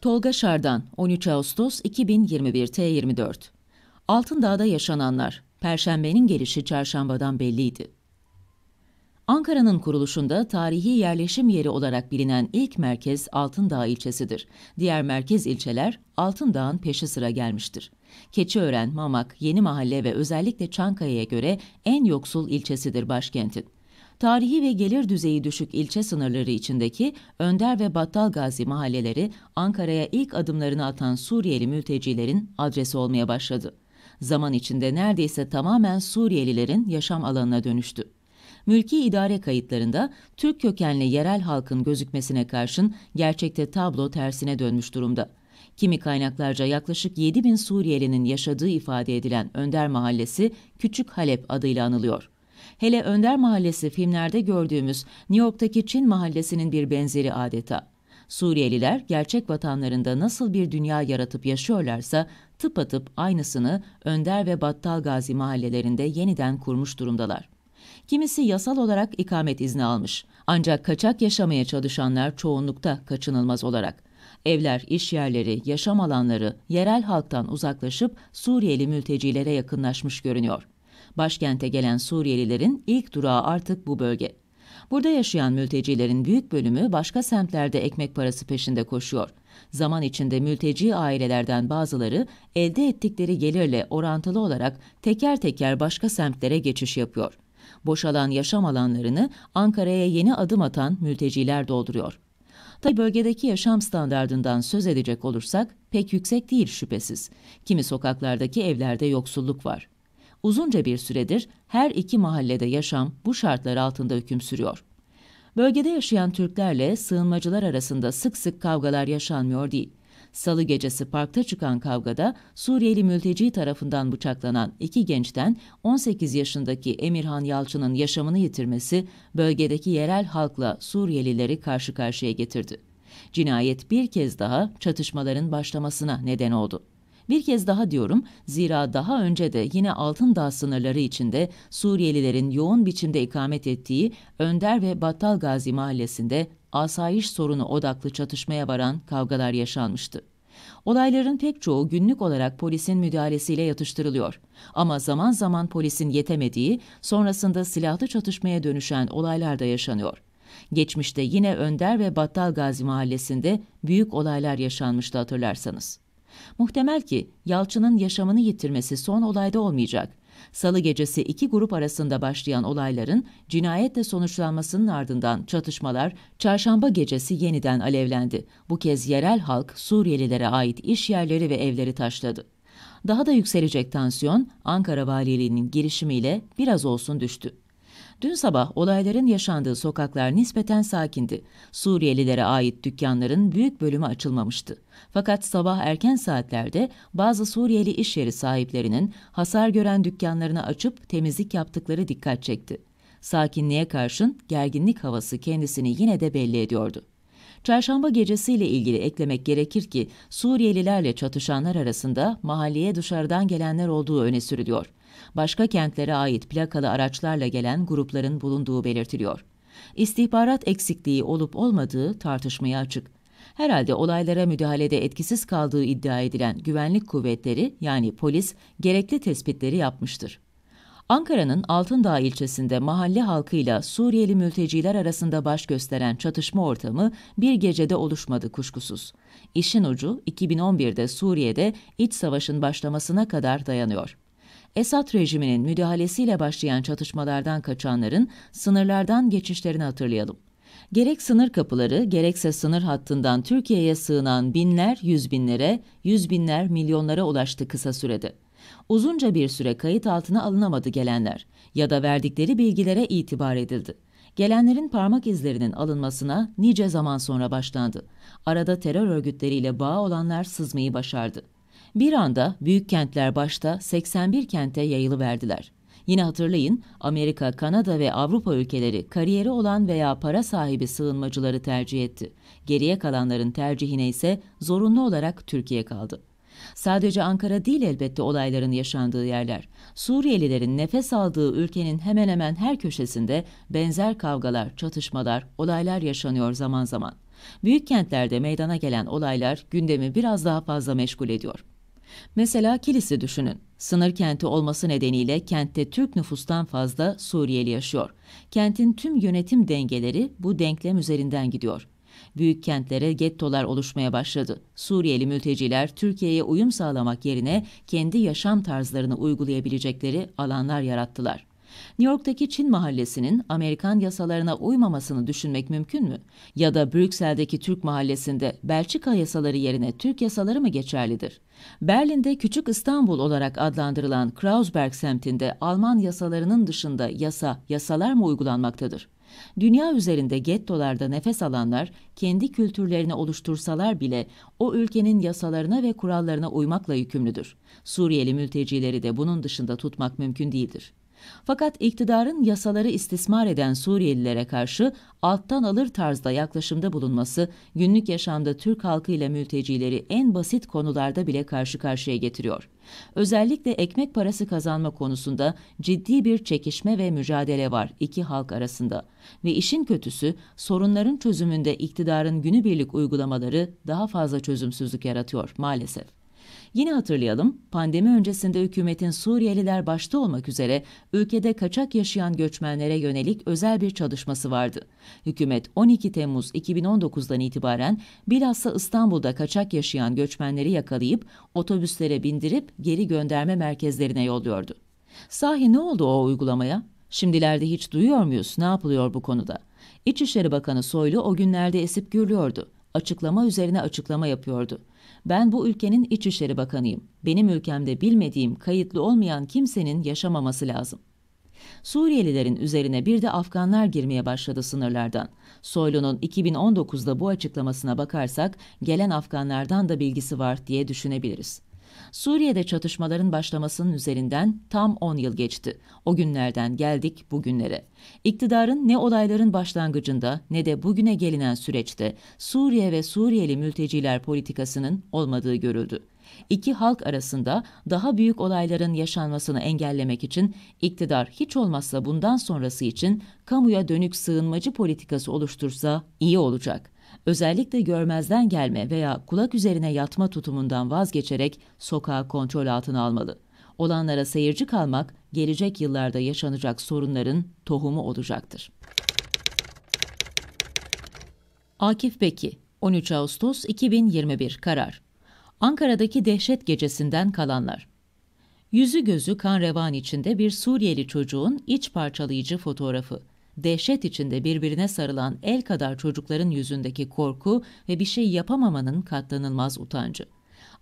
Tolga Şardan 13 Ağustos 2021 T24 Altındağ'da yaşananlar Perşembenin gelişi çarşambadan belliydi. Ankara'nın kuruluşunda tarihi yerleşim yeri olarak bilinen ilk merkez Altındağ ilçesidir. Diğer merkez ilçeler Altındağ'ın peşi sıra gelmiştir. Keçiören, Mamak, Yeni Mahalle ve özellikle Çankaya'ya göre en yoksul ilçesidir başkentin tarihi ve gelir düzeyi düşük ilçe sınırları içindeki Önder ve Battal Gazi mahalleleri Ankara'ya ilk adımlarını atan Suriyeli mültecilerin adresi olmaya başladı. Zaman içinde neredeyse tamamen Suriyelilerin yaşam alanına dönüştü. Mülki idare kayıtlarında Türk kökenli yerel halkın gözükmesine karşın gerçekte tablo tersine dönmüş durumda. Kimi kaynaklarca yaklaşık 7 bin Suriyelinin yaşadığı ifade edilen Önder Mahallesi Küçük Halep adıyla anılıyor. Hele Önder Mahallesi filmlerde gördüğümüz New York'taki Çin Mahallesi'nin bir benzeri adeta. Suriyeliler gerçek vatanlarında nasıl bir dünya yaratıp yaşıyorlarsa tıpatıp aynısını Önder ve Battal Gazi mahallelerinde yeniden kurmuş durumdalar. Kimisi yasal olarak ikamet izni almış. Ancak kaçak yaşamaya çalışanlar çoğunlukta kaçınılmaz olarak. Evler, iş yerleri, yaşam alanları yerel halktan uzaklaşıp Suriyeli mültecilere yakınlaşmış görünüyor. Başkente gelen Suriyelilerin ilk durağı artık bu bölge. Burada yaşayan mültecilerin büyük bölümü başka semtlerde ekmek parası peşinde koşuyor. Zaman içinde mülteci ailelerden bazıları elde ettikleri gelirle orantılı olarak teker teker başka semtlere geçiş yapıyor. Boşalan yaşam alanlarını Ankara'ya yeni adım atan mülteciler dolduruyor. Tabi bölgedeki yaşam standartından söz edecek olursak pek yüksek değil şüphesiz. Kimi sokaklardaki evlerde yoksulluk var. Uzunca bir süredir her iki mahallede yaşam bu şartlar altında hüküm sürüyor. Bölgede yaşayan Türklerle sığınmacılar arasında sık sık kavgalar yaşanmıyor değil. Salı gecesi parkta çıkan kavgada Suriyeli mülteci tarafından bıçaklanan iki gençten 18 yaşındaki Emirhan Yalçın'ın yaşamını yitirmesi bölgedeki yerel halkla Suriyelileri karşı karşıya getirdi. Cinayet bir kez daha çatışmaların başlamasına neden oldu. Bir kez daha diyorum zira daha önce de yine Altın Dağ sınırları içinde Suriyelilerin yoğun biçimde ikamet ettiği Önder ve Battal Gazi mahallesinde asayiş sorunu odaklı çatışmaya varan kavgalar yaşanmıştı. Olayların pek çoğu günlük olarak polisin müdahalesiyle yatıştırılıyor. Ama zaman zaman polisin yetemediği, sonrasında silahlı çatışmaya dönüşen olaylar da yaşanıyor. Geçmişte yine Önder ve Battal Gazi mahallesinde büyük olaylar yaşanmıştı hatırlarsanız. Muhtemel ki Yalçın'ın yaşamını yitirmesi son olayda olmayacak. Salı gecesi iki grup arasında başlayan olayların cinayetle sonuçlanmasının ardından çatışmalar çarşamba gecesi yeniden alevlendi. Bu kez yerel halk Suriyelilere ait iş yerleri ve evleri taşladı. Daha da yükselecek tansiyon Ankara Valiliğinin girişimiyle biraz olsun düştü. Dün sabah olayların yaşandığı sokaklar nispeten sakindi. Suriyelilere ait dükkanların büyük bölümü açılmamıştı. Fakat sabah erken saatlerde bazı Suriyeli iş yeri sahiplerinin hasar gören dükkanlarını açıp temizlik yaptıkları dikkat çekti. Sakinliğe karşın gerginlik havası kendisini yine de belli ediyordu. Çarşamba gecesiyle ilgili eklemek gerekir ki Suriyelilerle çatışanlar arasında mahalleye dışarıdan gelenler olduğu öne sürülüyor başka kentlere ait plakalı araçlarla gelen grupların bulunduğu belirtiliyor. İstihbarat eksikliği olup olmadığı tartışmaya açık. Herhalde olaylara müdahalede etkisiz kaldığı iddia edilen güvenlik kuvvetleri yani polis gerekli tespitleri yapmıştır. Ankara'nın Altındağ ilçesinde mahalle halkıyla Suriyeli mülteciler arasında baş gösteren çatışma ortamı bir gecede oluşmadı kuşkusuz. İşin ucu 2011'de Suriye'de iç savaşın başlamasına kadar dayanıyor. Esad rejiminin müdahalesiyle başlayan çatışmalardan kaçanların sınırlardan geçişlerini hatırlayalım. Gerek sınır kapıları, gerekse sınır hattından Türkiye'ye sığınan binler yüz binlere, yüz binler milyonlara ulaştı kısa sürede. Uzunca bir süre kayıt altına alınamadı gelenler ya da verdikleri bilgilere itibar edildi. Gelenlerin parmak izlerinin alınmasına nice zaman sonra başlandı. Arada terör örgütleriyle bağ olanlar sızmayı başardı. Bir anda büyük kentler başta 81 kente yayılıverdiler. Yine hatırlayın Amerika, Kanada ve Avrupa ülkeleri kariyeri olan veya para sahibi sığınmacıları tercih etti. Geriye kalanların tercihine ise zorunlu olarak Türkiye kaldı. Sadece Ankara değil elbette olayların yaşandığı yerler. Suriyelilerin nefes aldığı ülkenin hemen hemen her köşesinde benzer kavgalar, çatışmalar, olaylar yaşanıyor zaman zaman. Büyük kentlerde meydana gelen olaylar gündemi biraz daha fazla meşgul ediyor. Mesela Kilis'i düşünün. Sınır kenti olması nedeniyle kentte Türk nüfustan fazla Suriyeli yaşıyor. Kentin tüm yönetim dengeleri bu denklem üzerinden gidiyor. Büyük kentlere gettolar oluşmaya başladı. Suriyeli mülteciler Türkiye'ye uyum sağlamak yerine kendi yaşam tarzlarını uygulayabilecekleri alanlar yarattılar. New York'taki Çin mahallesinin Amerikan yasalarına uymamasını düşünmek mümkün mü? Ya da Brüksel'deki Türk mahallesinde Belçika yasaları yerine Türk yasaları mı geçerlidir? Berlin'de Küçük İstanbul olarak adlandırılan Krausberg semtinde Alman yasalarının dışında yasa, yasalar mı uygulanmaktadır? Dünya üzerinde gettolarda nefes alanlar kendi kültürlerini oluştursalar bile o ülkenin yasalarına ve kurallarına uymakla yükümlüdür. Suriyeli mültecileri de bunun dışında tutmak mümkün değildir. Fakat iktidarın yasaları istismar eden Suriyelilere karşı alttan alır tarzda yaklaşımda bulunması günlük yaşamda Türk halkı ile mültecileri en basit konularda bile karşı karşıya getiriyor. Özellikle ekmek parası kazanma konusunda ciddi bir çekişme ve mücadele var iki halk arasında. Ve işin kötüsü sorunların çözümünde iktidarın günübirlik uygulamaları daha fazla çözümsüzlük yaratıyor maalesef. Yine hatırlayalım, pandemi öncesinde hükümetin Suriyeliler başta olmak üzere ülkede kaçak yaşayan göçmenlere yönelik özel bir çalışması vardı. Hükümet 12 Temmuz 2019'dan itibaren bilhassa İstanbul'da kaçak yaşayan göçmenleri yakalayıp otobüslere bindirip geri gönderme merkezlerine yolluyordu. Sahi ne oldu o uygulamaya? Şimdilerde hiç duyuyor muyuz ne yapılıyor bu konuda? İçişleri Bakanı Soylu o günlerde esip gürlüyordu. Açıklama üzerine açıklama yapıyordu. Ben bu ülkenin İçişleri Bakanıyım. Benim ülkemde bilmediğim, kayıtlı olmayan kimsenin yaşamaması lazım. Suriyelilerin üzerine bir de Afganlar girmeye başladı sınırlardan. Soylu'nun 2019'da bu açıklamasına bakarsak gelen Afganlardan da bilgisi var diye düşünebiliriz. Suriye'de çatışmaların başlamasının üzerinden tam 10 yıl geçti. O günlerden geldik bugünlere. İktidarın ne olayların başlangıcında ne de bugüne gelinen süreçte Suriye ve Suriyeli mülteciler politikasının olmadığı görüldü iki halk arasında daha büyük olayların yaşanmasını engellemek için iktidar hiç olmazsa bundan sonrası için kamuya dönük sığınmacı politikası oluştursa iyi olacak. Özellikle görmezden gelme veya kulak üzerine yatma tutumundan vazgeçerek sokağı kontrol altına almalı. Olanlara seyirci kalmak gelecek yıllarda yaşanacak sorunların tohumu olacaktır. Akif Beki 13 Ağustos 2021 karar Ankara'daki dehşet gecesinden kalanlar. Yüzü gözü kan revan içinde bir Suriyeli çocuğun iç parçalayıcı fotoğrafı. Dehşet içinde birbirine sarılan el kadar çocukların yüzündeki korku ve bir şey yapamamanın katlanılmaz utancı.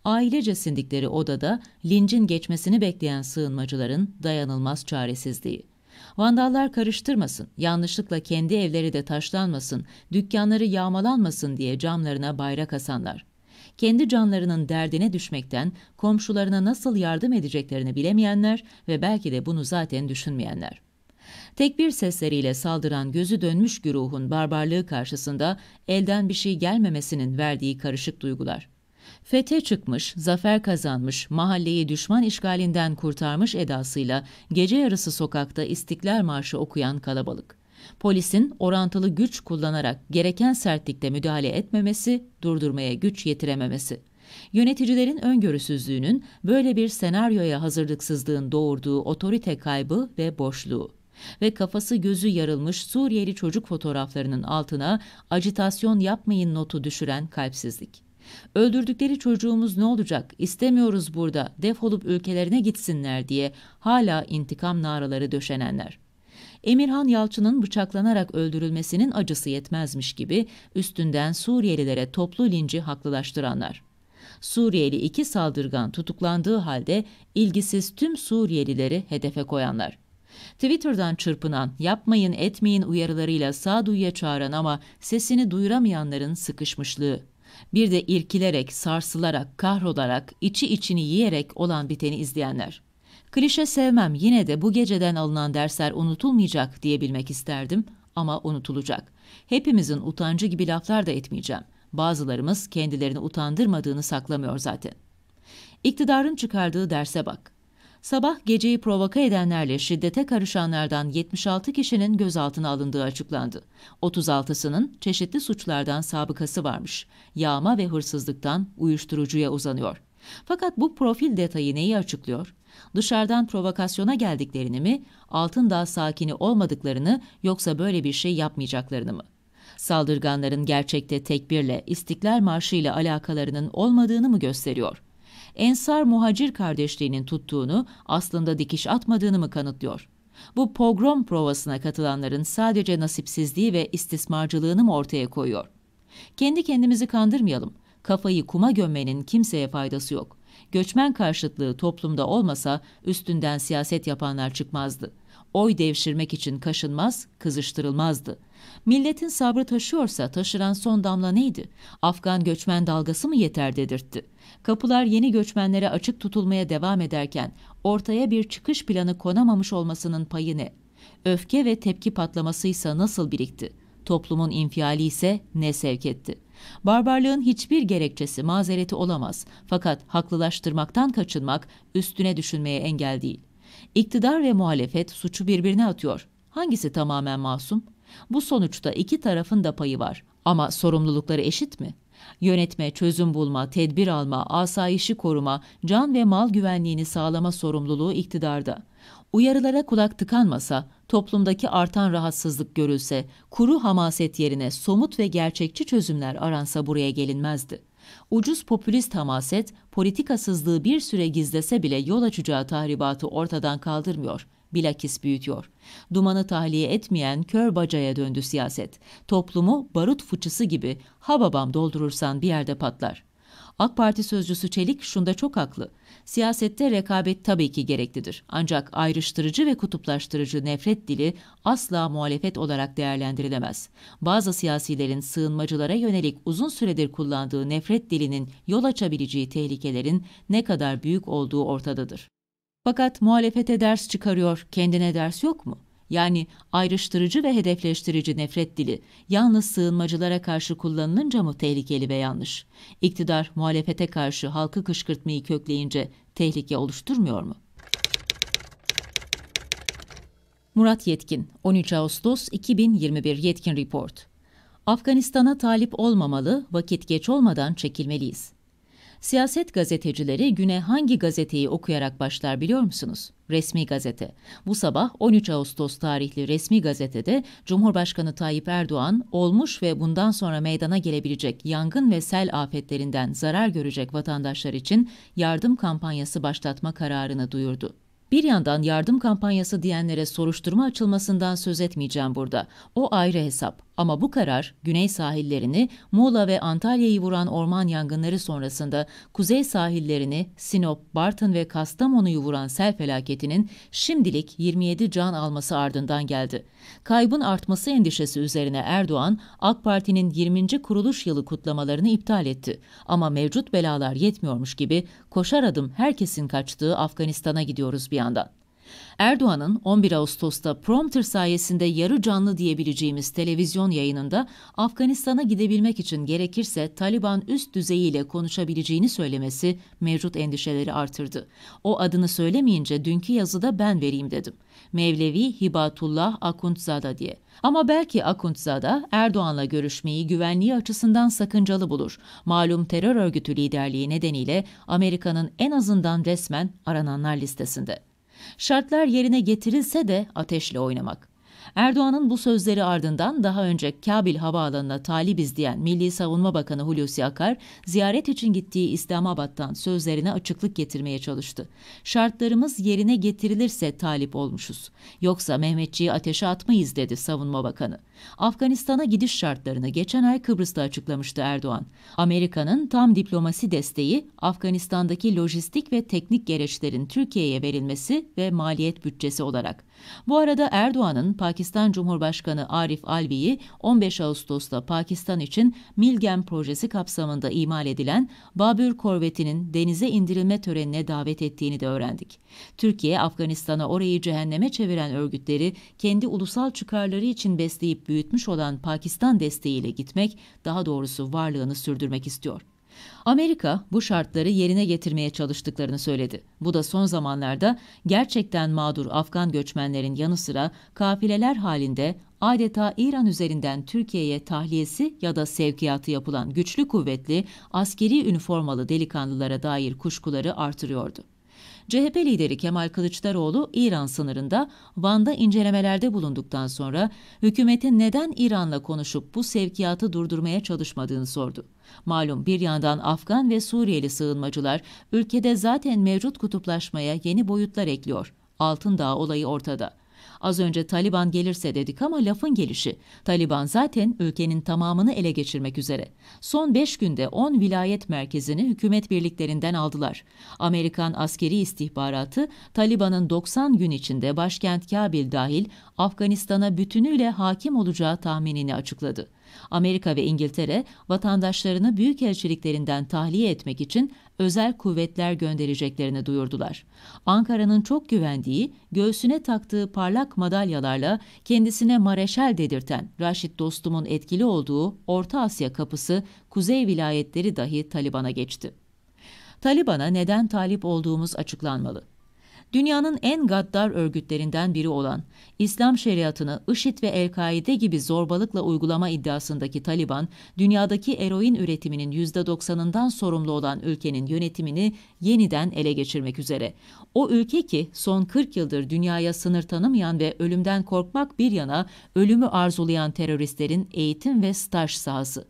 Ailece sindikleri odada lincin geçmesini bekleyen sığınmacıların dayanılmaz çaresizliği. Vandallar karıştırmasın, yanlışlıkla kendi evleri de taşlanmasın, dükkanları yağmalanmasın diye camlarına bayrak asanlar kendi canlarının derdine düşmekten komşularına nasıl yardım edeceklerini bilemeyenler ve belki de bunu zaten düşünmeyenler. Tek bir sesleriyle saldıran gözü dönmüş güruhun barbarlığı karşısında elden bir şey gelmemesinin verdiği karışık duygular. Fete çıkmış, zafer kazanmış, mahalleyi düşman işgalinden kurtarmış edasıyla gece yarısı sokakta İstiklal Marşı okuyan kalabalık. Polisin orantılı güç kullanarak gereken sertlikte müdahale etmemesi, durdurmaya güç yetirememesi. Yöneticilerin öngörüsüzlüğünün böyle bir senaryoya hazırlıksızlığın doğurduğu otorite kaybı ve boşluğu ve kafası gözü yarılmış Suriyeli çocuk fotoğraflarının altına acitasyon yapmayın notu düşüren kalpsizlik. Öldürdükleri çocuğumuz ne olacak? İstemiyoruz burada. Defolup ülkelerine gitsinler diye hala intikam naraları döşenenler. Emirhan Yalçın'ın bıçaklanarak öldürülmesinin acısı yetmezmiş gibi üstünden Suriyelilere toplu linci haklılaştıranlar. Suriyeli iki saldırgan tutuklandığı halde ilgisiz tüm Suriyelileri hedefe koyanlar. Twitter'dan çırpınan, yapmayın etmeyin uyarılarıyla sağduyuya çağıran ama sesini duyuramayanların sıkışmışlığı. Bir de irkilerek, sarsılarak, kahrolarak, içi içini yiyerek olan biteni izleyenler. Klişe sevmem yine de bu geceden alınan dersler unutulmayacak diyebilmek isterdim ama unutulacak. Hepimizin utancı gibi laflar da etmeyeceğim. Bazılarımız kendilerini utandırmadığını saklamıyor zaten. İktidarın çıkardığı derse bak. Sabah geceyi provoka edenlerle şiddete karışanlardan 76 kişinin gözaltına alındığı açıklandı. 36'sının çeşitli suçlardan sabıkası varmış. Yağma ve hırsızlıktan uyuşturucuya uzanıyor. Fakat bu profil detayı neyi açıklıyor? dışarıdan provokasyona geldiklerini mi, Altındağ sakini olmadıklarını yoksa böyle bir şey yapmayacaklarını mı? Saldırganların gerçekte tekbirle, İstiklal Marşı ile alakalarının olmadığını mı gösteriyor? Ensar muhacir kardeşliğinin tuttuğunu, aslında dikiş atmadığını mı kanıtlıyor? Bu pogrom provasına katılanların sadece nasipsizliği ve istismarcılığını mı ortaya koyuyor? Kendi kendimizi kandırmayalım. Kafayı kuma gömmenin kimseye faydası yok göçmen karşıtlığı toplumda olmasa üstünden siyaset yapanlar çıkmazdı. Oy devşirmek için kaşınmaz, kızıştırılmazdı. Milletin sabrı taşıyorsa taşıran son damla neydi? Afgan göçmen dalgası mı yeter dedirtti. Kapılar yeni göçmenlere açık tutulmaya devam ederken ortaya bir çıkış planı konamamış olmasının payı ne? Öfke ve tepki patlamasıysa nasıl birikti? Toplumun infiali ise ne sevk etti?'' Barbarlığın hiçbir gerekçesi, mazereti olamaz. Fakat haklılaştırmaktan kaçınmak üstüne düşünmeye engel değil. İktidar ve muhalefet suçu birbirine atıyor. Hangisi tamamen masum? Bu sonuçta iki tarafın da payı var. Ama sorumlulukları eşit mi? Yönetme, çözüm bulma, tedbir alma, asayişi koruma, can ve mal güvenliğini sağlama sorumluluğu iktidarda uyarılara kulak tıkanmasa, toplumdaki artan rahatsızlık görülse, kuru hamaset yerine somut ve gerçekçi çözümler aransa buraya gelinmezdi. Ucuz popülist hamaset, politikasızlığı bir süre gizlese bile yol açacağı tahribatı ortadan kaldırmıyor, bilakis büyütüyor. Dumanı tahliye etmeyen kör bacaya döndü siyaset. Toplumu barut fıçısı gibi ha babam doldurursan bir yerde patlar. AK Parti sözcüsü Çelik şunda çok haklı. Siyasette rekabet tabii ki gereklidir. Ancak ayrıştırıcı ve kutuplaştırıcı nefret dili asla muhalefet olarak değerlendirilemez. Bazı siyasilerin sığınmacılara yönelik uzun süredir kullandığı nefret dilinin yol açabileceği tehlikelerin ne kadar büyük olduğu ortadadır. Fakat muhalefete ders çıkarıyor, kendine ders yok mu? yani ayrıştırıcı ve hedefleştirici nefret dili yalnız sığınmacılara karşı kullanılınca mı tehlikeli ve yanlış? İktidar muhalefete karşı halkı kışkırtmayı kökleyince tehlike oluşturmuyor mu? Murat Yetkin, 13 Ağustos 2021 Yetkin Report Afganistan'a talip olmamalı, vakit geç olmadan çekilmeliyiz. Siyaset gazetecileri güne hangi gazeteyi okuyarak başlar biliyor musunuz? Resmi gazete. Bu sabah 13 Ağustos tarihli resmi gazetede Cumhurbaşkanı Tayyip Erdoğan olmuş ve bundan sonra meydana gelebilecek yangın ve sel afetlerinden zarar görecek vatandaşlar için yardım kampanyası başlatma kararını duyurdu. Bir yandan yardım kampanyası diyenlere soruşturma açılmasından söz etmeyeceğim burada. O ayrı hesap. Ama bu karar güney sahillerini, Muğla ve Antalya'yı vuran orman yangınları sonrasında kuzey sahillerini, Sinop, Bartın ve Kastamonu'yu vuran sel felaketinin şimdilik 27 can alması ardından geldi. Kaybın artması endişesi üzerine Erdoğan, AK Parti'nin 20. kuruluş yılı kutlamalarını iptal etti. Ama mevcut belalar yetmiyormuş gibi koşar adım herkesin kaçtığı Afganistan'a gidiyoruz bir yandan. Erdoğan'ın 11 Ağustos'ta prompter sayesinde yarı canlı diyebileceğimiz televizyon yayınında Afganistan'a gidebilmek için gerekirse Taliban üst düzeyiyle konuşabileceğini söylemesi mevcut endişeleri artırdı. O adını söylemeyince dünkü yazıda ben vereyim dedim. Mevlevi Hibatullah Akuntzada diye. Ama belki Akuntzada Erdoğan'la görüşmeyi güvenliği açısından sakıncalı bulur. Malum terör örgütü liderliği nedeniyle Amerika'nın en azından resmen arananlar listesinde. Şartlar yerine getirilse de ateşle oynamak. Erdoğan'ın bu sözleri ardından daha önce Kabil Havaalanı'na talibiz diyen Milli Savunma Bakanı Hulusi Akar, ziyaret için gittiği İslamabad'dan sözlerine açıklık getirmeye çalıştı. Şartlarımız yerine getirilirse talip olmuşuz. Yoksa Mehmetçiği ateşe atmayız dedi Savunma Bakanı. Afganistan'a gidiş şartlarını geçen ay Kıbrıs'ta açıklamıştı Erdoğan. Amerika'nın tam diplomasi desteği, Afganistan'daki lojistik ve teknik gereçlerin Türkiye'ye verilmesi ve maliyet bütçesi olarak. Bu arada Erdoğan'ın Pakistan Cumhurbaşkanı Arif Alvi'yi 15 Ağustos'ta Pakistan için Milgen projesi kapsamında imal edilen Babür korvetinin denize indirilme törenine davet ettiğini de öğrendik. Türkiye, Afganistan'a orayı cehenneme çeviren örgütleri kendi ulusal çıkarları için besleyip büyütmüş olan Pakistan desteğiyle gitmek, daha doğrusu varlığını sürdürmek istiyor. Amerika bu şartları yerine getirmeye çalıştıklarını söyledi. Bu da son zamanlarda gerçekten mağdur Afgan göçmenlerin yanı sıra kafileler halinde adeta İran üzerinden Türkiye'ye tahliyesi ya da sevkiyatı yapılan güçlü kuvvetli askeri üniformalı delikanlılara dair kuşkuları artırıyordu. CHP lideri Kemal Kılıçdaroğlu İran sınırında Van'da incelemelerde bulunduktan sonra hükümetin neden İran'la konuşup bu sevkiyatı durdurmaya çalışmadığını sordu. Malum bir yandan Afgan ve Suriyeli sığınmacılar ülkede zaten mevcut kutuplaşmaya yeni boyutlar ekliyor. Altındağ olayı ortada. Az önce Taliban gelirse dedik ama lafın gelişi. Taliban zaten ülkenin tamamını ele geçirmek üzere. Son 5 günde 10 vilayet merkezini hükümet birliklerinden aldılar. Amerikan askeri istihbaratı Taliban'ın 90 gün içinde başkent Kabil dahil Afganistan'a bütünüyle hakim olacağı tahminini açıkladı. Amerika ve İngiltere vatandaşlarını büyükelçiliklerinden tahliye etmek için özel kuvvetler göndereceklerini duyurdular. Ankara'nın çok güvendiği, göğsüne taktığı parlak madalyalarla kendisine mareşal dedirten Raşit dostumun etkili olduğu Orta Asya kapısı Kuzey vilayetleri dahi Taliban'a geçti. Taliban'a neden talip olduğumuz açıklanmalı dünyanın en gaddar örgütlerinden biri olan İslam şeriatını IŞİD ve El-Kaide gibi zorbalıkla uygulama iddiasındaki Taliban, dünyadaki eroin üretiminin %90'ından sorumlu olan ülkenin yönetimini yeniden ele geçirmek üzere. O ülke ki son 40 yıldır dünyaya sınır tanımayan ve ölümden korkmak bir yana ölümü arzulayan teröristlerin eğitim ve staj sahası.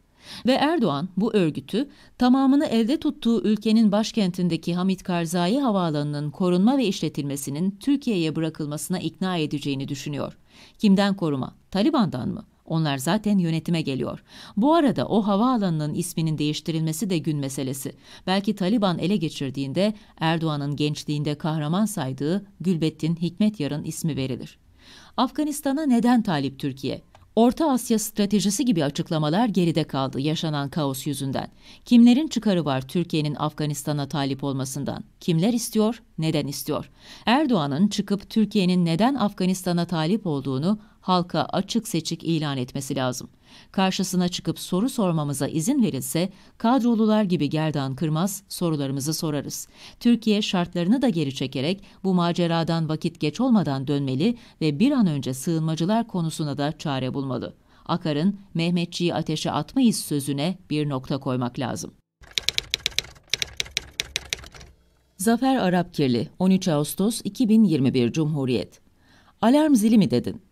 Ve Erdoğan bu örgütü tamamını elde tuttuğu ülkenin başkentindeki Hamit Karzai Havaalanı'nın korunma ve işletilmesinin Türkiye'ye bırakılmasına ikna edeceğini düşünüyor. Kimden koruma? Taliban'dan mı? Onlar zaten yönetime geliyor. Bu arada o havaalanının isminin değiştirilmesi de gün meselesi. Belki Taliban ele geçirdiğinde Erdoğan'ın gençliğinde kahraman saydığı Gülbettin Hikmetyar'ın ismi verilir. Afganistan'a neden talip Türkiye? Orta Asya stratejisi gibi açıklamalar geride kaldı yaşanan kaos yüzünden. Kimlerin çıkarı var Türkiye'nin Afganistan'a talip olmasından? Kimler istiyor, neden istiyor? Erdoğan'ın çıkıp Türkiye'nin neden Afganistan'a talip olduğunu halka açık seçik ilan etmesi lazım. Karşısına çıkıp soru sormamıza izin verilse kadrolular gibi gerdan kırmaz sorularımızı sorarız. Türkiye şartlarını da geri çekerek bu maceradan vakit geç olmadan dönmeli ve bir an önce sığınmacılar konusuna da çare bulmalı. Akar'ın Mehmetçiği ateşe atmayız sözüne bir nokta koymak lazım. Zafer Arapkirli, 13 Ağustos 2021 Cumhuriyet Alarm zili mi dedin?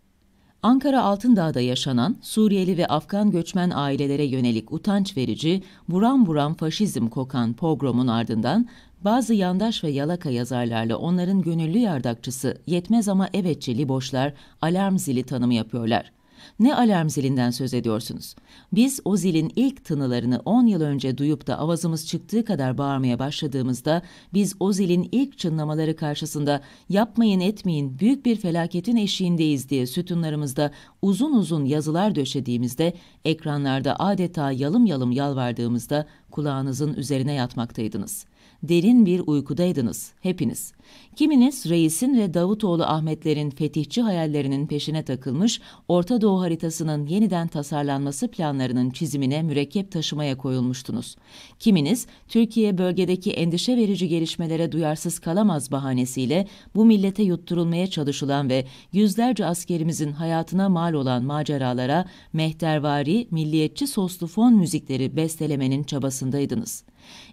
Ankara Altındağ'da yaşanan Suriyeli ve Afgan göçmen ailelere yönelik utanç verici, buram buram faşizm kokan pogromun ardından bazı yandaş ve yalaka yazarlarla onların gönüllü yardakçısı yetmez ama evetçi Liboşlar alarm zili tanımı yapıyorlar ne alarm zilinden söz ediyorsunuz? Biz o zilin ilk tınılarını 10 yıl önce duyup da avazımız çıktığı kadar bağırmaya başladığımızda biz o zilin ilk çınlamaları karşısında yapmayın etmeyin büyük bir felaketin eşiğindeyiz diye sütunlarımızda uzun uzun yazılar döşediğimizde ekranlarda adeta yalım yalım yalvardığımızda kulağınızın üzerine yatmaktaydınız.'' derin bir uykudaydınız hepiniz. Kiminiz reisin ve Davutoğlu Ahmetlerin fetihçi hayallerinin peşine takılmış, Orta Doğu haritasının yeniden tasarlanması planlarının çizimine mürekkep taşımaya koyulmuştunuz. Kiminiz Türkiye bölgedeki endişe verici gelişmelere duyarsız kalamaz bahanesiyle bu millete yutturulmaya çalışılan ve yüzlerce askerimizin hayatına mal olan maceralara mehtervari, milliyetçi soslu fon müzikleri bestelemenin çabasındaydınız.''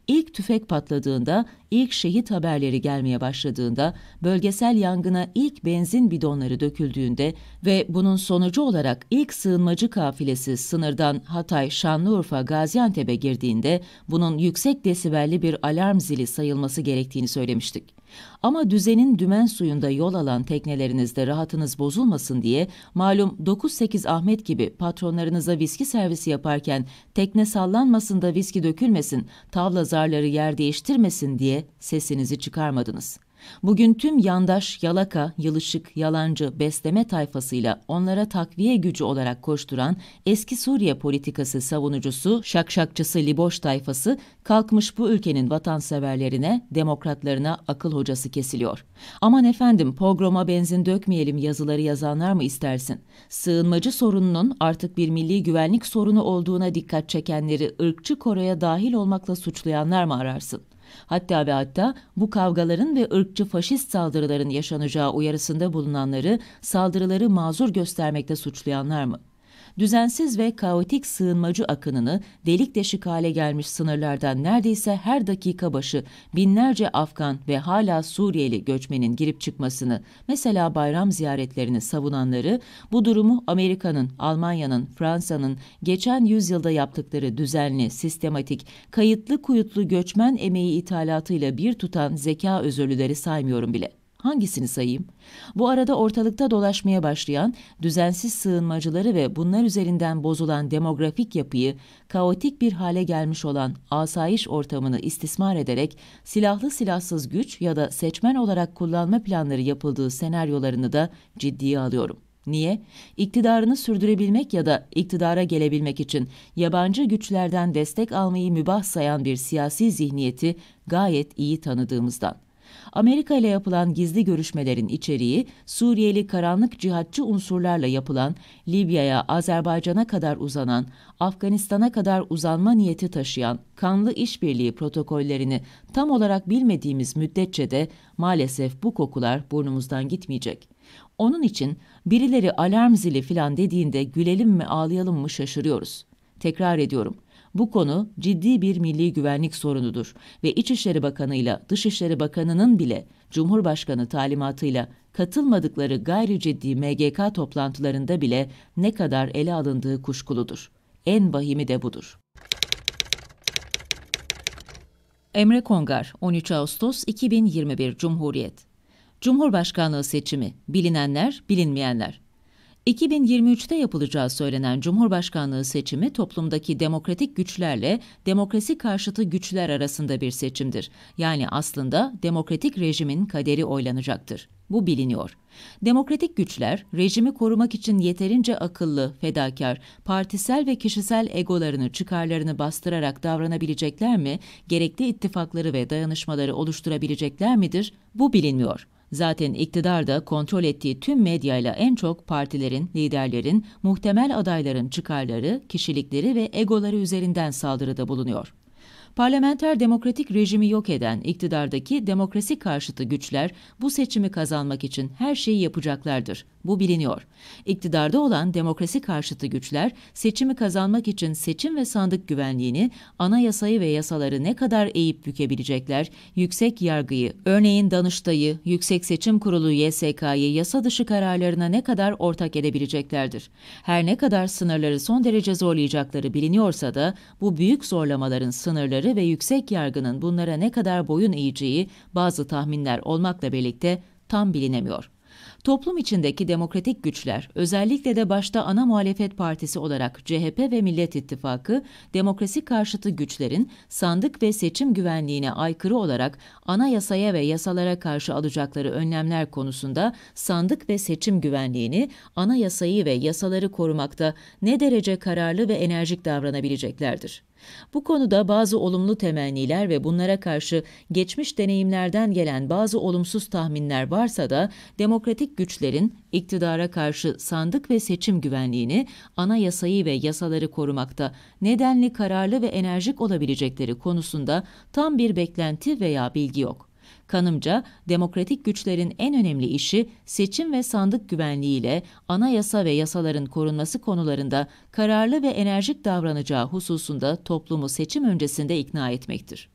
İlk tüfek patladığında ilk şehit haberleri gelmeye başladığında, bölgesel yangına ilk benzin bidonları döküldüğünde ve bunun sonucu olarak ilk sığınmacı kafilesi sınırdan Hatay, Şanlıurfa, Gaziantep'e girdiğinde bunun yüksek desibelli bir alarm zili sayılması gerektiğini söylemiştik. Ama düzenin dümen suyunda yol alan teknelerinizde rahatınız bozulmasın diye malum 98 Ahmet gibi patronlarınıza viski servisi yaparken tekne sallanmasın da viski dökülmesin, tavla zarları yer değiştirmesin diye sesinizi çıkarmadınız. Bugün tüm yandaş, yalaka, yılışık, yalancı, besleme tayfasıyla onlara takviye gücü olarak koşturan eski Suriye politikası savunucusu, şakşakçısı Liboş tayfası kalkmış bu ülkenin vatanseverlerine, demokratlarına akıl hocası kesiliyor. Aman efendim pogroma benzin dökmeyelim yazıları yazanlar mı istersin? Sığınmacı sorununun artık bir milli güvenlik sorunu olduğuna dikkat çekenleri ırkçı koroya dahil olmakla suçlayanlar mı ararsın? Hatta ve hatta bu kavgaların ve ırkçı faşist saldırıların yaşanacağı uyarısında bulunanları saldırıları mazur göstermekte suçlayanlar mı? düzensiz ve kaotik sığınmacı akınını delik deşik hale gelmiş sınırlardan neredeyse her dakika başı binlerce Afgan ve hala Suriyeli göçmenin girip çıkmasını, mesela bayram ziyaretlerini savunanları, bu durumu Amerika'nın, Almanya'nın, Fransa'nın geçen yüzyılda yaptıkları düzenli, sistematik, kayıtlı kuyutlu göçmen emeği ithalatıyla bir tutan zeka özürlüleri saymıyorum bile. Hangisini sayayım? Bu arada ortalıkta dolaşmaya başlayan düzensiz sığınmacıları ve bunlar üzerinden bozulan demografik yapıyı kaotik bir hale gelmiş olan asayiş ortamını istismar ederek silahlı silahsız güç ya da seçmen olarak kullanma planları yapıldığı senaryolarını da ciddiye alıyorum. Niye? İktidarını sürdürebilmek ya da iktidara gelebilmek için yabancı güçlerden destek almayı mübah sayan bir siyasi zihniyeti gayet iyi tanıdığımızdan. Amerika ile yapılan gizli görüşmelerin içeriği Suriyeli karanlık cihatçı unsurlarla yapılan, Libya'ya, Azerbaycan'a kadar uzanan, Afganistan'a kadar uzanma niyeti taşıyan kanlı işbirliği protokollerini tam olarak bilmediğimiz müddetçe de maalesef bu kokular burnumuzdan gitmeyecek. Onun için birileri alarm zili filan dediğinde gülelim mi ağlayalım mı şaşırıyoruz. Tekrar ediyorum. Bu konu ciddi bir milli güvenlik sorunudur ve İçişleri Bakanı ile Dışişleri Bakanı'nın bile Cumhurbaşkanı talimatıyla katılmadıkları gayri ciddi MGK toplantılarında bile ne kadar ele alındığı kuşkuludur. En vahimi de budur. Emre Kongar, 13 Ağustos 2021 Cumhuriyet Cumhurbaşkanlığı seçimi, bilinenler, bilinmeyenler. 2023'te yapılacağı söylenen Cumhurbaşkanlığı seçimi toplumdaki demokratik güçlerle demokrasi karşıtı güçler arasında bir seçimdir. Yani aslında demokratik rejimin kaderi oylanacaktır. Bu biliniyor. Demokratik güçler rejimi korumak için yeterince akıllı, fedakar, partisel ve kişisel egolarını, çıkarlarını bastırarak davranabilecekler mi? Gerekli ittifakları ve dayanışmaları oluşturabilecekler midir? Bu bilinmiyor. Zaten iktidarda kontrol ettiği tüm medyayla en çok partilerin, liderlerin, muhtemel adayların çıkarları, kişilikleri ve egoları üzerinden saldırıda bulunuyor. Parlamenter demokratik rejimi yok eden iktidardaki demokrasi karşıtı güçler bu seçimi kazanmak için her şeyi yapacaklardır. Bu biliniyor. İktidarda olan demokrasi karşıtı güçler seçimi kazanmak için seçim ve sandık güvenliğini, anayasayı ve yasaları ne kadar eğip bükebilecekler, yüksek yargıyı, örneğin Danıştay'ı, Yüksek Seçim Kurulu YSK'yı yasa dışı kararlarına ne kadar ortak edebileceklerdir. Her ne kadar sınırları son derece zorlayacakları biliniyorsa da bu büyük zorlamaların sınırları kurulları ve yüksek yargının bunlara ne kadar boyun eğeceği bazı tahminler olmakla birlikte tam bilinemiyor. Toplum içindeki demokratik güçler, özellikle de başta ana muhalefet partisi olarak CHP ve Millet İttifakı, demokrasi karşıtı güçlerin sandık ve seçim güvenliğine aykırı olarak anayasaya ve yasalara karşı alacakları önlemler konusunda sandık ve seçim güvenliğini, anayasayı ve yasaları korumakta ne derece kararlı ve enerjik davranabileceklerdir. Bu konuda bazı olumlu temenniler ve bunlara karşı geçmiş deneyimlerden gelen bazı olumsuz tahminler varsa da demokratik güçlerin iktidara karşı sandık ve seçim güvenliğini, anayasayı ve yasaları korumakta nedenli kararlı ve enerjik olabilecekleri konusunda tam bir beklenti veya bilgi yok. Kanımca demokratik güçlerin en önemli işi seçim ve sandık güvenliğiyle anayasa ve yasaların korunması konularında kararlı ve enerjik davranacağı hususunda toplumu seçim öncesinde ikna etmektir.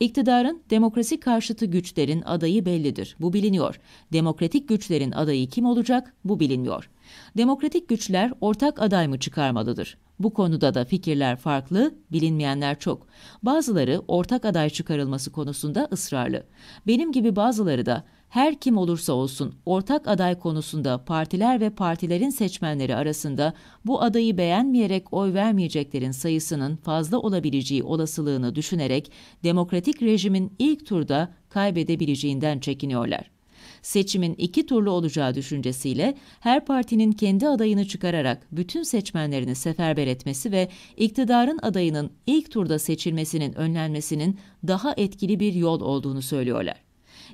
İktidarın demokrasi karşıtı güçlerin adayı bellidir. Bu biliniyor. Demokratik güçlerin adayı kim olacak? Bu bilinmiyor. Demokratik güçler ortak aday mı çıkarmalıdır? Bu konuda da fikirler farklı, bilinmeyenler çok. Bazıları ortak aday çıkarılması konusunda ısrarlı. Benim gibi bazıları da her kim olursa olsun ortak aday konusunda partiler ve partilerin seçmenleri arasında bu adayı beğenmeyerek oy vermeyeceklerin sayısının fazla olabileceği olasılığını düşünerek demokratik rejimin ilk turda kaybedebileceğinden çekiniyorlar seçimin iki turlu olacağı düşüncesiyle her partinin kendi adayını çıkararak bütün seçmenlerini seferber etmesi ve iktidarın adayının ilk turda seçilmesinin önlenmesinin daha etkili bir yol olduğunu söylüyorlar.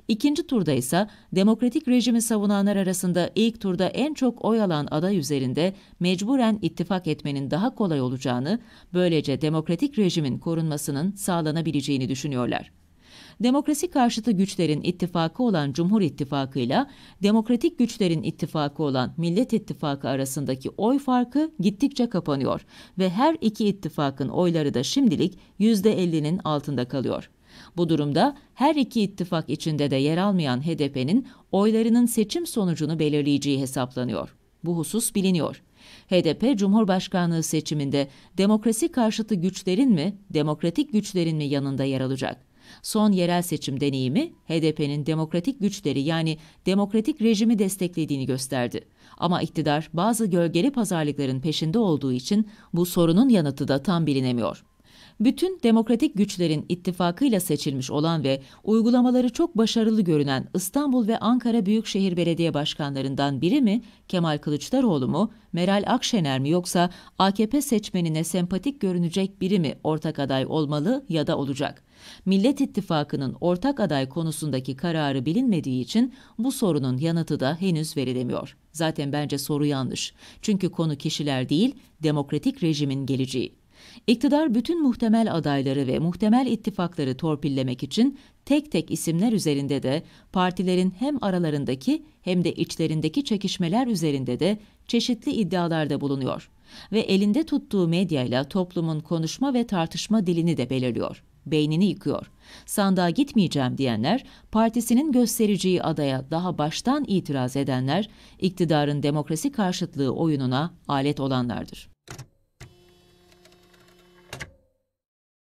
İkinci turda ise demokratik rejimi savunanlar arasında ilk turda en çok oy alan aday üzerinde mecburen ittifak etmenin daha kolay olacağını, böylece demokratik rejimin korunmasının sağlanabileceğini düşünüyorlar demokrasi karşıtı güçlerin ittifakı olan Cumhur İttifakı ile demokratik güçlerin ittifakı olan Millet İttifakı arasındaki oy farkı gittikçe kapanıyor ve her iki ittifakın oyları da şimdilik %50'nin altında kalıyor. Bu durumda her iki ittifak içinde de yer almayan HDP'nin oylarının seçim sonucunu belirleyeceği hesaplanıyor. Bu husus biliniyor. HDP Cumhurbaşkanlığı seçiminde demokrasi karşıtı güçlerin mi, demokratik güçlerin mi yanında yer alacak? Son yerel seçim deneyimi HDP'nin demokratik güçleri yani demokratik rejimi desteklediğini gösterdi. Ama iktidar bazı gölgeli pazarlıkların peşinde olduğu için bu sorunun yanıtı da tam bilinemiyor bütün demokratik güçlerin ittifakıyla seçilmiş olan ve uygulamaları çok başarılı görünen İstanbul ve Ankara Büyükşehir Belediye Başkanlarından biri mi, Kemal Kılıçdaroğlu mu, Meral Akşener mi yoksa AKP seçmenine sempatik görünecek biri mi ortak aday olmalı ya da olacak? Millet İttifakı'nın ortak aday konusundaki kararı bilinmediği için bu sorunun yanıtı da henüz verilemiyor. Zaten bence soru yanlış. Çünkü konu kişiler değil, demokratik rejimin geleceği. İktidar bütün muhtemel adayları ve muhtemel ittifakları torpillemek için tek tek isimler üzerinde de partilerin hem aralarındaki hem de içlerindeki çekişmeler üzerinde de çeşitli iddialarda bulunuyor ve elinde tuttuğu medyayla toplumun konuşma ve tartışma dilini de belirliyor beynini yıkıyor. Sandığa gitmeyeceğim diyenler, partisinin göstereceği adaya daha baştan itiraz edenler, iktidarın demokrasi karşıtlığı oyununa alet olanlardır.